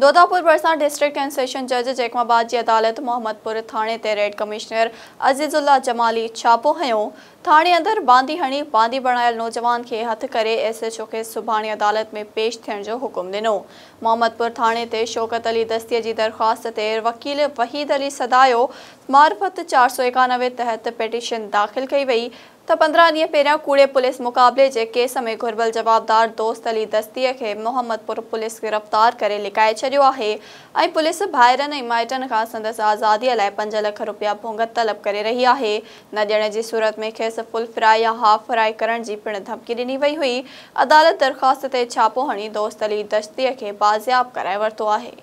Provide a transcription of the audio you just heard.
दोदापुर बरसा district and session जज जेकमाबाद की अदालत मोहम्मदपुर थाने ते रेड कमिश्नर अज़ीज़ुल्ला जमाली छापो हयो थाने अंदर बांदी हणी बांदी बणायल नौजवान के हथ एच ओ के सुभाणे अदालत में पेश थियण जो हुकुम मोहम्मदपुर थाने ते शौकत अली दस्ती की दरख़्वास्त ते वकील वहीद अली सदायो मार्फत चार सौ एकानवे तहत पिटिशन दाख़िल कई वही त पंद्रहं ॾींहं पहिरियां कूड़े पुलिस मुक़ाबले जे केस में घुरबल जवाबदार दोस्त अली दस्तीअ खे मोहम्मदपुर पुलिस गिरफ़्तार करे लिकाए छॾियो आहे ऐं पुलिस ॿाहिरनि ऐं माइटनि खां संदसि आज़ादीअ लाइ पंज लख रुपया भोगत तलब करे रही आहे न ॼणे जी सूरत में खेसि फुल फ्राई या हाफ फ्राई करण जी पिणु धमकी ॾिनी वई हुई अदालत दरख़्वास्त ते छापो हणी दोस्त अली दस्तीअ खे बाज़ियाबु कराए वरितो आहे